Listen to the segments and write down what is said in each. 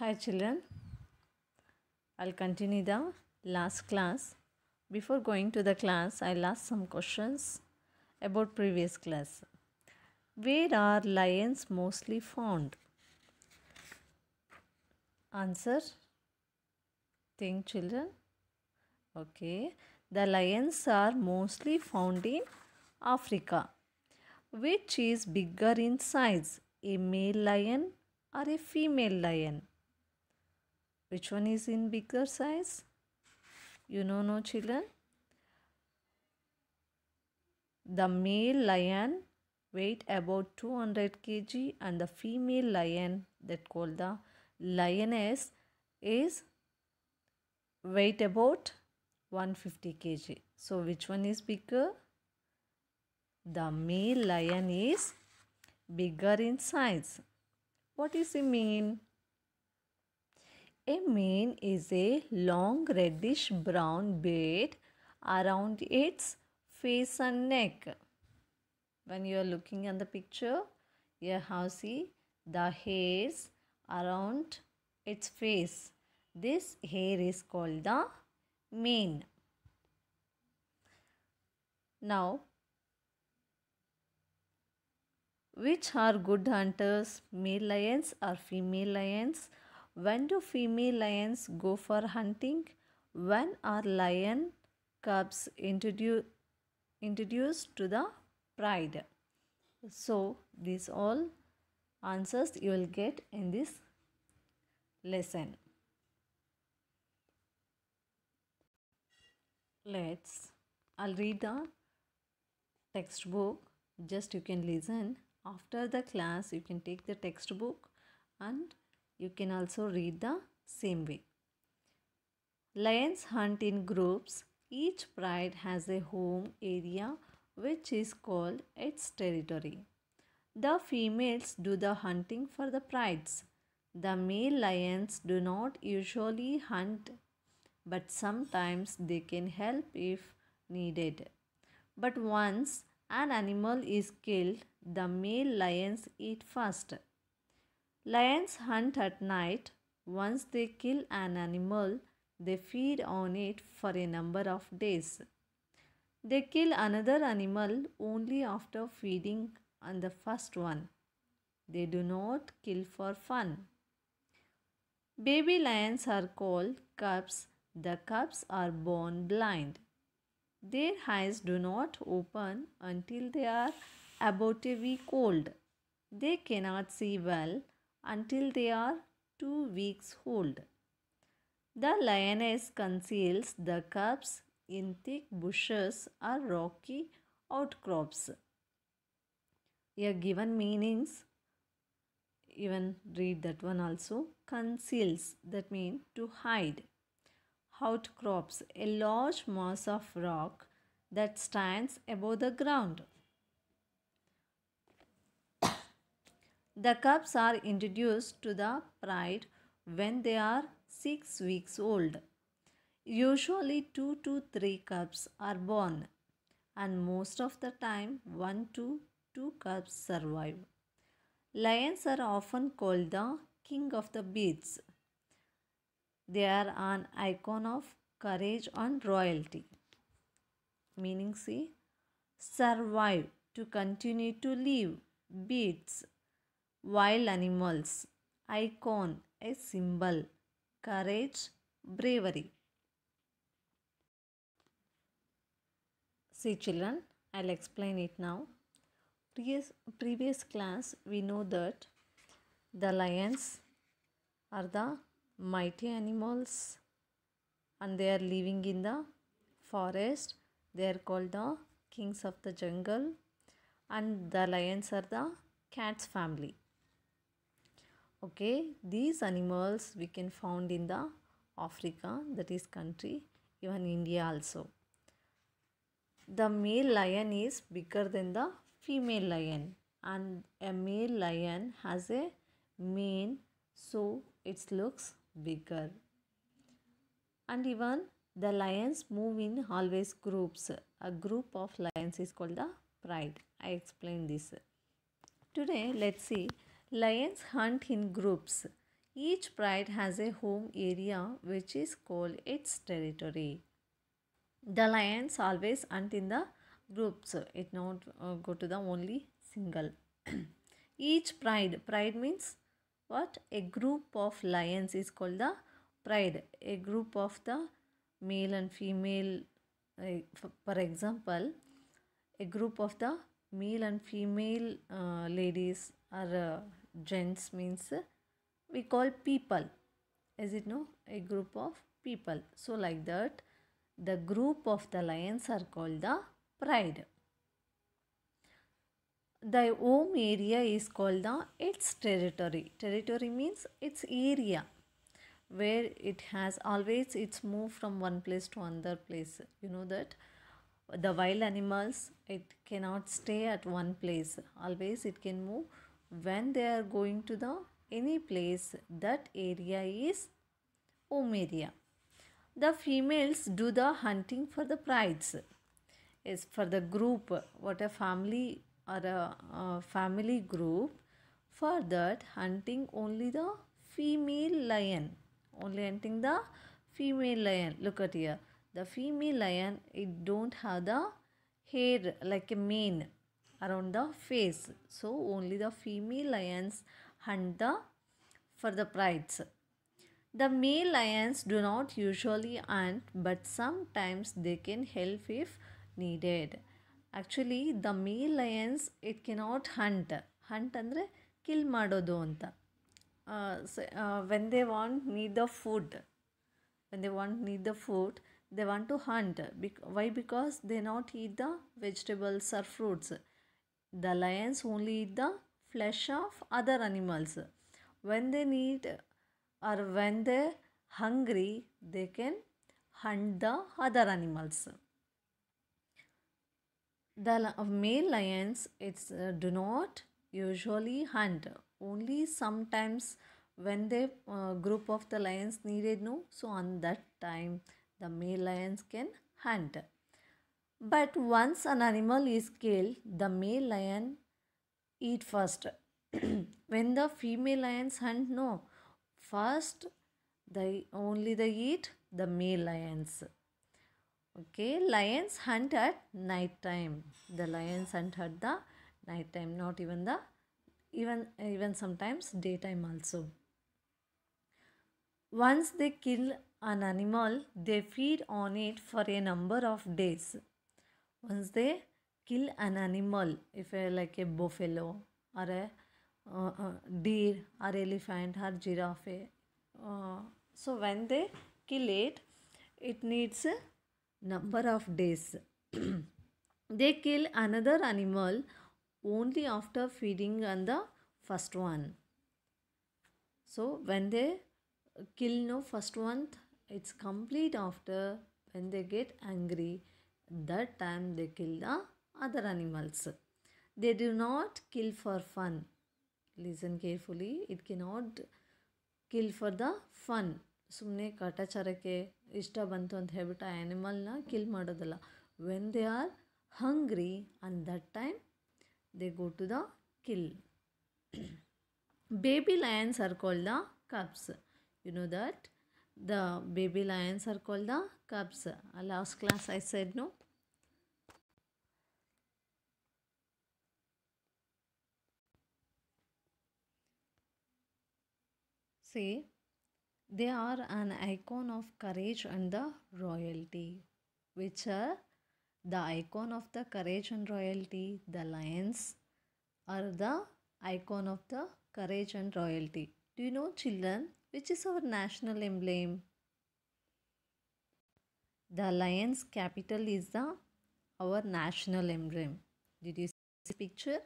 Hi children, I'll continue the last class. Before going to the class, I'll ask some questions about previous class. Where are lions mostly found? Answer. Think children. Okay. The lions are mostly found in Africa. Which is bigger in size? A male lion or a female lion? Which one is in bigger size? You know no children? The male lion weight about 200 kg and the female lion that called the lioness is weight about 150 kg. So which one is bigger? The male lion is bigger in size. What is the mean? A mane is a long reddish brown beard around its face and neck. When you are looking at the picture, you have see the hairs around its face. This hair is called the mane. Now, which are good hunters? Male lions or female lions? When do female lions go for hunting? When are lion cubs introduced introduced to the pride? So these all answers you will get in this lesson. Let's I'll read the textbook just you can listen after the class you can take the textbook and you can also read the same way. Lions hunt in groups. Each pride has a home area which is called its territory. The females do the hunting for the prides. The male lions do not usually hunt but sometimes they can help if needed. But once an animal is killed, the male lions eat first. Lions hunt at night. Once they kill an animal, they feed on it for a number of days. They kill another animal only after feeding on the first one. They do not kill for fun. Baby lions are called cubs. The cubs are born blind. Their eyes do not open until they are about a week old. They cannot see well until they are 2 weeks old. The lioness conceals the cubs in thick bushes or rocky outcrops. A given meanings, even read that one also, conceals, that means to hide. Outcrops, a large mass of rock that stands above the ground. The cubs are introduced to the pride when they are 6 weeks old. Usually 2 to 3 cubs are born and most of the time 1 to 2 cubs survive. Lions are often called the king of the beasts. They are an icon of courage and royalty. Meaning see, survive, to continue to live, beats wild animals. Icon, a symbol. Courage, bravery. See children, I'll explain it now. Previous, previous class, we know that the lions are the mighty animals and they are living in the forest. They are called the kings of the jungle and the lions are the cat's family okay these animals we can found in the africa that is country even india also the male lion is bigger than the female lion and a male lion has a mane so it looks bigger and even the lions move in always groups a group of lions is called the pride i explained this today let's see Lions hunt in groups. Each pride has a home area which is called its territory. The lions always hunt in the groups. It not uh, go to the only single. Each pride. Pride means what? A group of lions is called the pride. A group of the male and female. Uh, for example, a group of the male and female uh, ladies are uh, gents means we call people as it no a group of people so like that the group of the lions are called the pride the home area is called the its territory territory means its area where it has always it's moved from one place to another place you know that the wild animals it cannot stay at one place always it can move when they are going to the any place that area is Omeria. The females do the hunting for the prides. Is for the group, what a family or a, a family group. For that, hunting only the female lion. Only hunting the female lion. Look at here. The female lion, it don't have the hair like a mane. around the face. So only the female lions hunt the for the prides The male lions do not usually hunt but sometimes they can help if needed. actually the male lions it cannot hunt hunt ಅಂದರೆ kill ಮಾಡೋದು ಅಂತ when they want need the food when they want need the food they want to hunt ಬಿಕ್ why because they not eat the vegetables are The lions only eat the flesh of other animals. When they need or when they're hungry, they can hunt the other animals. The male lions it's, uh, do not usually hunt, only sometimes when the uh, group of the lions needed no so on that time the male lions can hunt but once an animal is killed, the male lion eat first. when the female lions hunt, no. First, they only they eat the male lions. Okay, lions hunt at night time. The lions hunt at the night time, not even the even even sometimes daytime also. Once they kill an animal, they feed on it for a number of days. Once they kill an animal, if a, like a buffalo or a uh, uh, deer or elephant or giraffe, uh, so when they kill it, it needs a number of days. they kill another animal only after feeding on the first one. So when they kill no first one, it's complete after when they get angry That time they kill the other animals. They do not kill for fun. Listen carefully. It cannot kill for the fun. ಸುಮ್ಮನೆ ಕಾಟಾಚಾರಕ್ಕೆ ಇಷ್ಟ ಬಂತು ಅಂತ ಹೇಳ್ಬಿಟ್ಟು ಆ ಆ್ಯನಿಮಲ್ನ kill ಮಾಡೋದಲ್ಲ when they are hungry and that time they go to the kill baby lions are called the cubs you know that the baby lions are called the cups. last class I said no. See, they are an icon of courage and the royalty, which are the icon of the courage and royalty, the lions are the icon of the courage and royalty. Do you know children, which is our national emblem? The lion's capital is the our national emblem. Did you see picture?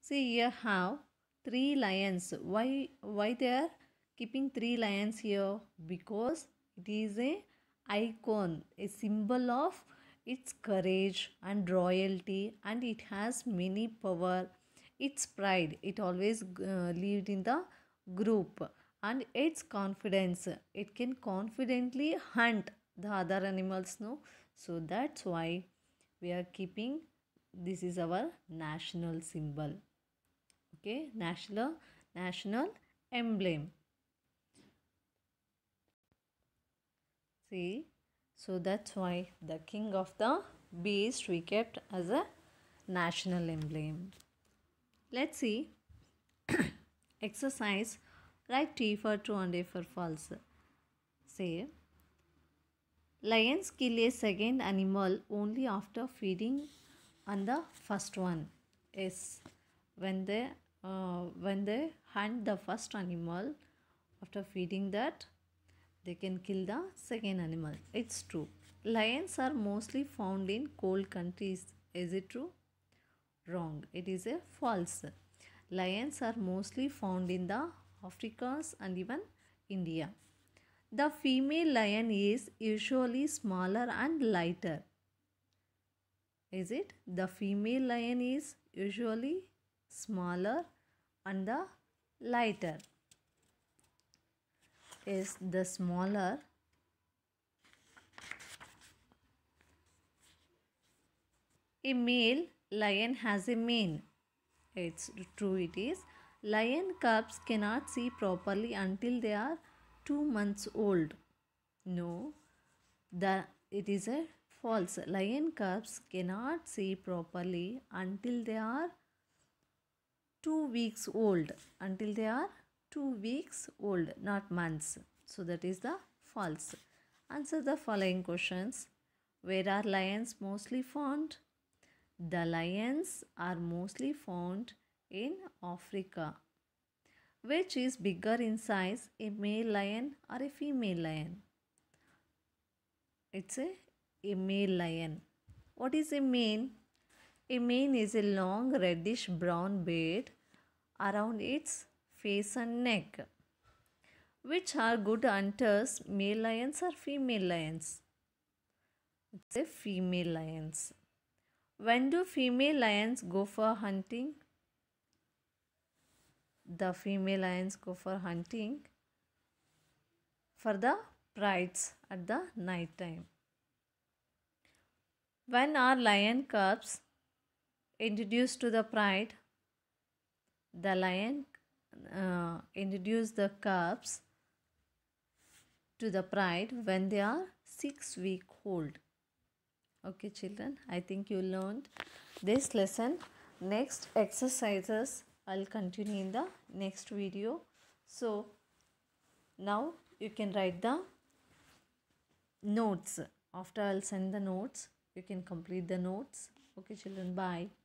See here how three lions. Why why they are keeping three lions here? Because it is a icon, a symbol of its courage and royalty and it has many power. Its pride, it always uh, lived in the group and its confidence. It can confidently hunt the other animals know, so that's why we are keeping this is our national symbol okay national national emblem see so that's why the king of the beast we kept as a national emblem let's see exercise write t for true and a for false say Lions kill a second animal only after feeding on the first one. Yes, when they uh, when they hunt the first animal after feeding that they can kill the second animal it's true lions are mostly found in cold countries is it true wrong it is a false lions are mostly found in the africas and even india the female lion is usually smaller and lighter. Is it? The female lion is usually smaller and the lighter is the smaller a male lion has a mane it's true it is lion cubs cannot see properly until they are two months old. No, the, it is a false. Lion cubs cannot see properly until they are two weeks old. Until they are two weeks old, not months. So that is the false. Answer the following questions. Where are lions mostly found? The lions are mostly found in Africa. Which is bigger in size, a male lion or a female lion? It's a, a male lion. What is a mane? A mane is a long reddish brown beard around its face and neck. Which are good hunters, male lions or female lions? It's a female lions. When do female lions go for hunting? the female lions go for hunting for the prides at the night time. When are lion cubs introduced to the pride? The lion uh, introduce the cubs to the pride when they are six week old. Okay children, I think you learned this lesson. Next exercises I'll continue in the next video. So now you can write the notes. After I'll send the notes, you can complete the notes. Okay children, bye.